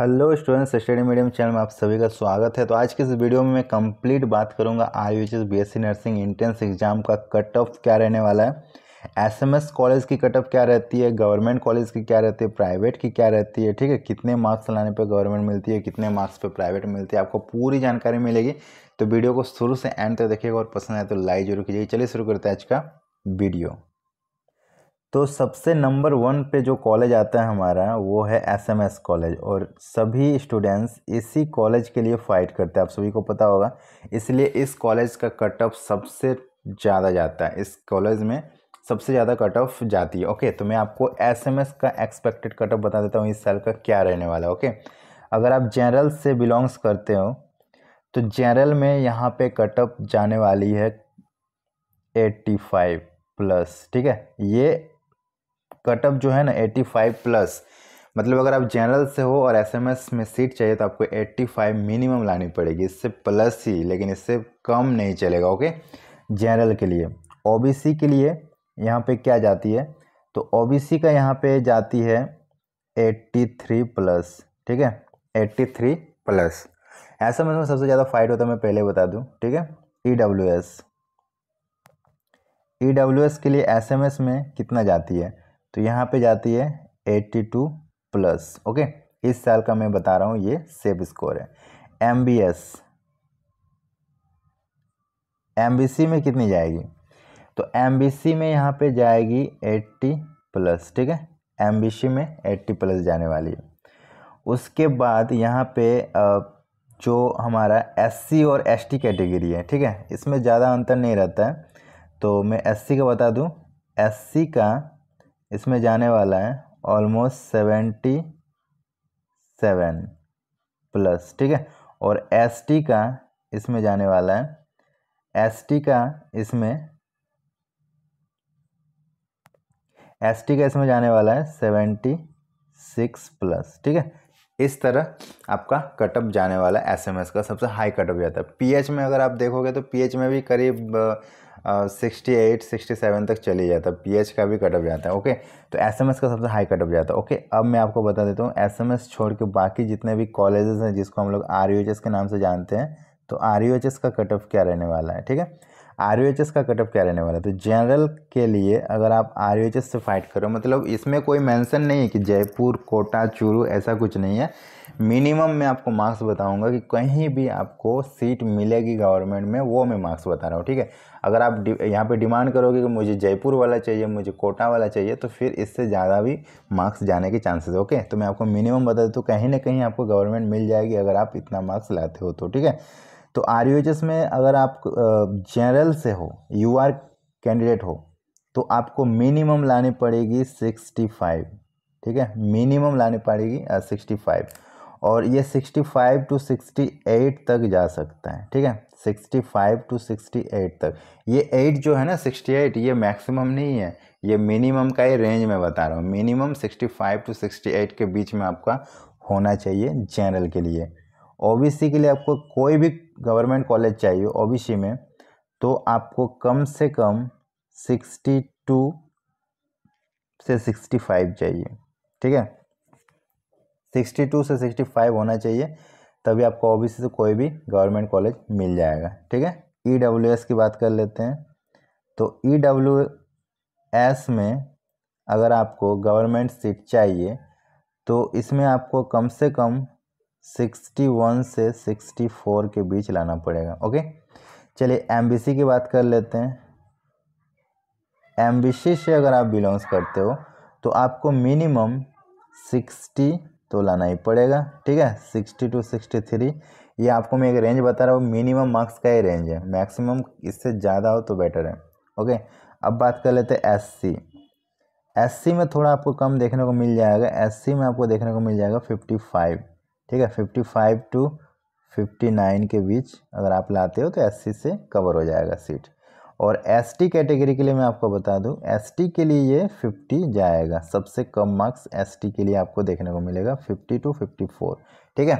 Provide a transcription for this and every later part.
hello students study medium channel में आप सभी का स्वागत है तो आज के इस वीडियो में मैं कंप्लीट बात करूंगा I U BSc nursing entrance exam का कट ऑफ क्या रहने वाला है एसएमएस कॉलेज की कट ऑफ क्या रहती है गवर्नमेंट कॉलेज की क्या रहती है प्राइवेट की क्या रहती है ठीक है कितने मार्क्स लाने पर गवर्नमेंट मिलती है कितने मार्क्स पर प्राइवेट मिलती है आपको पूरी जानकारी मिलेगी तो वीडियो को शुरू से एंड तक देखिएगा और पसंद आए तो लाइक जरूर कीजिएगा चलिए शुरू करते हैं आज का वीडियो तो सबसे नंबर वन पे जो कॉलेज आता है हमारा वो है एसएमएस कॉलेज और सभी स्टूडेंट्स इसी कॉलेज के लिए फ़ाइट करते हैं आप सभी को पता होगा इसलिए इस कॉलेज का कट ऑफ सबसे ज़्यादा जाता है इस कॉलेज में सबसे ज़्यादा कट ऑफ जाती है ओके तो मैं आपको एसएमएस का एक्सपेक्टेड कट ऑफ बता देता हूँ इस साल का क्या रहने वाला है ओके अगर आप जनरल से बिलोंग्स करते हो तो जनरल में यहाँ पर कट ऑफ जाने वाली है एट्टी फाइव प्लस ठीक है ये कटअप जो है ना एट्टी फाइव प्लस मतलब अगर आप जनरल से हो और एसएमएस में सीट चाहिए तो आपको एट्टी फाइव मिनिमम लानी पड़ेगी इससे प्लस ही लेकिन इससे कम नहीं चलेगा ओके जनरल के लिए ओबीसी के लिए यहाँ पे क्या जाती है तो ओबीसी का यहाँ पे जाती है एट्टी थ्री प्लस ठीक है एट्टी थ्री प्लस ऐसा में सबसे ज़्यादा फाइट होता है मैं पहले बता दूँ ठीक है E W S E W S के लिए एस एम एस में कितना जाती है तो यहाँ पे जाती है एट्टी टू प्लस ओके इस साल का मैं बता रहा हूँ ये सेब स्कोर है M B S M B C में कितनी जाएगी तो एम बी सी में यहाँ पे जाएगी एट्टी प्लस ठीक है एम बी सी में एट्टी प्लस जाने वाली है उसके बाद यहाँ पे जो हमारा एस सी और एस टी कैटेगरी है ठीक है इसमें ज़्यादा अंतर नहीं रहता है तो मैं एस सी का बता दूँ एस सी का इसमें जाने वाला है ऑलमोस्ट सेवेंटी सेवन प्लस ठीक है और एस टी का इसमें जाने वाला है एस टी का इसमें एस टी का इसमें जाने वाला है सेवेंटी सिक्स प्लस ठीक है इस तरह आपका कटअप जाने वाला है एस का सबसे हाई कटअप जाता है पीएच में अगर आप देखोगे तो पीएच में भी करीब सिक्सटी एट सिक्सटी सेवन तक चले जाता है पीएच का भी कटअप जाता है ओके तो एसएमएस का सबसे हाई कटअप जाता है ओके अब मैं आपको बता देता हूँ एसएमएस छोड़ के बाकी जितने भी कॉलेजेस हैं जिसको हम लोग आर के नाम से जानते हैं तो आर का कटअप क्या रहने वाला है ठीक है आर का कटअप क्या रहने वाला है तो जनरल के लिए अगर आप आर से फाइट करो मतलब इसमें कोई मैंसन नहीं है कि जयपुर कोटा चूरू ऐसा कुछ नहीं है मिनिमम मैं आपको मार्क्स बताऊंगा कि कहीं भी आपको सीट मिलेगी गवर्नमेंट में वो मैं मार्क्स बता रहा हूँ ठीक है अगर आप यहाँ पे डिमांड करोगे कि मुझे जयपुर वाला चाहिए मुझे कोटा वाला चाहिए तो फिर इससे ज़्यादा भी मार्क्स जाने के चांसेस ओके तो मैं आपको मिनिमम बता देता हूँ कहीं ना कहीं आपको गवर्नमेंट मिल जाएगी अगर आप इतना मार्क्स लाते हो तो ठीक है तो आर में अगर आप जनरल से हो यू कैंडिडेट हो तो आपको मिनिमम लानी पड़ेगी सिक्सटी फाइव ठीक है मिनिमम लानी पड़ेगी सिक्सटी फाइव और ये 65 टू 68 तक जा सकता है ठीक है 65 टू 68 तक ये 8 जो है ना 68 ये मैक्सिमम नहीं है ये मिनिमम का ही रेंज में बता रहा हूँ मिनिमम 65 टू 68 के बीच में आपका होना चाहिए जनरल के लिए ओबीसी के लिए आपको कोई भी गवर्नमेंट कॉलेज चाहिए ओ में तो आपको कम से कम टू से फाइव चाहिए ठीक है सिक्सटी टू से सिक्सटी फाइव होना चाहिए तभी आपको ओ से कोई भी गवर्नमेंट कॉलेज मिल जाएगा ठीक है ई डब्ल्यू एस की बात कर लेते हैं तो ई डब्ल्यू एस में अगर आपको गवर्नमेंट सीट चाहिए तो इसमें आपको कम से कम 61 से 64 के बीच लाना पड़ेगा ओके चलिए एम की बात कर लेते हैं एम से अगर आप बिलोंग्स करते हो तो आपको मिनिमम सिक्सटी तो लाना ही पड़ेगा ठीक है सिक्सटी टू सिक्सटी थ्री ये आपको मैं एक रेंज बता रहा हूँ मिनिमम मार्क्स का ही रेंज है मैक्सिमम इससे ज़्यादा हो तो बेटर है ओके अब बात कर लेते हैं एस सी में थोड़ा आपको कम देखने को मिल जाएगा सी में आपको देखने को मिल जाएगा फिफ्टी फाइव ठीक है fifty five to fifty nine के बीच अगर आप लाते हो तो सी से कवर हो जाएगा सीट और एस टी कैटेगरी के लिए मैं आपको बता दूं एस टी के लिए ये 50 जाएगा सबसे कम मार्क्स एस टी के लिए आपको देखने को मिलेगा 50 टू 54 ठीक है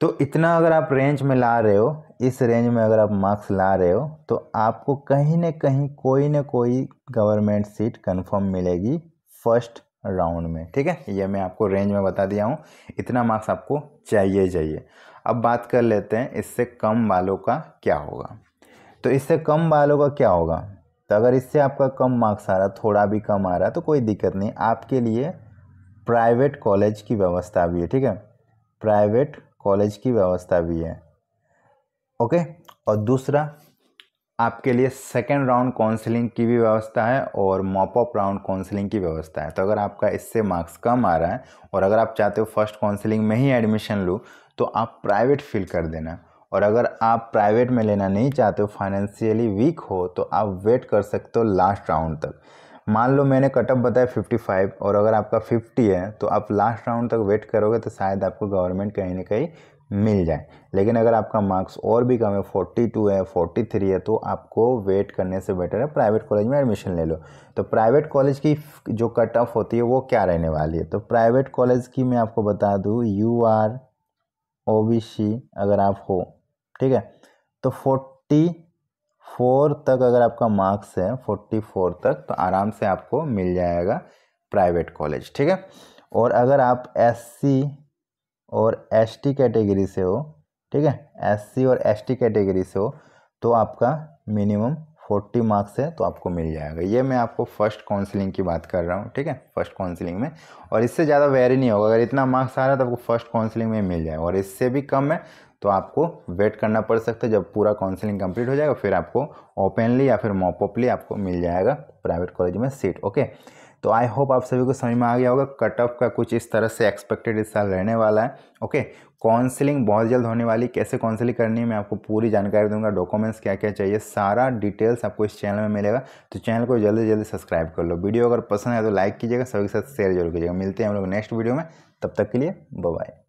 तो इतना अगर आप रेंज में ला रहे हो इस रेंज में अगर आप मार्क्स ला रहे हो तो आपको कहीं ना कहीं कोई ना कोई गवर्नमेंट सीट कन्फर्म मिलेगी फर्स्ट राउंड में ठीक है ये मैं आपको रेंज में बता दिया हूँ इतना मार्क्स आपको चाहिए चाहिए अब बात कर लेते हैं इससे कम वालों का क्या होगा तो इससे कम वालों का क्या होगा तो अगर इससे आपका कम मार्क्स आ रहा थोड़ा भी कम आ रहा तो कोई दिक्कत नहीं आपके लिए प्राइवेट कॉलेज की व्यवस्था भी है ठीक है प्राइवेट कॉलेज की व्यवस्था भी है ओके और दूसरा आपके लिए सेकेंड राउंड काउंसलिंग की भी व्यवस्था है और मॉपअप राउंड काउंसलिंग की व्यवस्था है तो अगर आपका इससे मार्क्स कम आ रहा है और अगर आप चाहते हो फर्स्ट काउंसलिंग में ही एडमिशन लूँ तो आप प्राइवेट फिल कर देना और अगर आप प्राइवेट में लेना नहीं चाहते हो फाइनेंशियली वीक हो तो आप वेट कर सकते हो लास्ट राउंड तक मान लो मैंने कटअप बताया फिफ्टी फाइव और अगर आपका फिफ्टी है तो आप लास्ट राउंड तक वेट करोगे तो शायद आपको गवर्नमेंट कहीं ना कहीं मिल जाए लेकिन अगर आपका मार्क्स और भी कम है फोर्टी टू है फोर्टी थ्री है तो आपको वेट करने से बेटर है प्राइवेट कॉलेज में एडमिशन ले लो तो प्राइवेट कॉलेज की जो कट ऑफ होती है वो क्या रहने वाली है तो प्राइवेट कॉलेज की मैं आपको बता दूँ U R O B C अगर आप हो ठीक है तो फोर्टी फोर तक अगर आपका मार्क्स है फोर्टी फोर तक तो आराम से आपको मिल जाएगा प्राइवेट कॉलेज ठीक है और अगर आप एस सी और एस टी कैटेगरी से हो ठीक है एस सी और एस टी कैटेगरी से हो तो आपका मिनिमम फोर्टी मार्क्स है तो आपको मिल जाएगा ये मैं आपको फर्स्ट काउंसलिंग की बात कर रहा हूँ ठीक है फर्स्ट काउंसलिंग में और इससे ज़्यादा वेरी नहीं होगा अगर इतना मार्क्स आ रहा है तो आपको फर्स्ट काउंसलिंग में मिल जाएगा और इससे भी कम है तो आपको वेट करना पड़ सकता है जब पूरा काउंसलिंग कंप्लीट हो जाएगा फिर आपको ओपनली या फिर मॉपअपली आपको मिल जाएगा प्राइवेट कॉलेज में सीट ओके तो आई होप आप सभी को समझ में आ गया होगा कट ऑफ का कुछ इस तरह से एक्सपेक्टेड इस साल रहने वाला है ओके काउंसलिंग बहुत जल्द होने वाली कैसे काउंसलिंग करनी है मैं आपको पूरी जानकारी दूंगा डॉक्यूमेंट्स क्या क्या चाहिए सारा डिटेल्स आपको इस चैनल में मिलेगा तो चैनल को जल्दी से जल्दी सब्सक्राइब कर लो वीडियो अगर पसंद है तो लाइक कीजिएगा सभी के साथ शेयर जरूर कीजिएगा मिलते हैं हम लोग नेक्स्ट वीडियो में तब तक के लिए बाय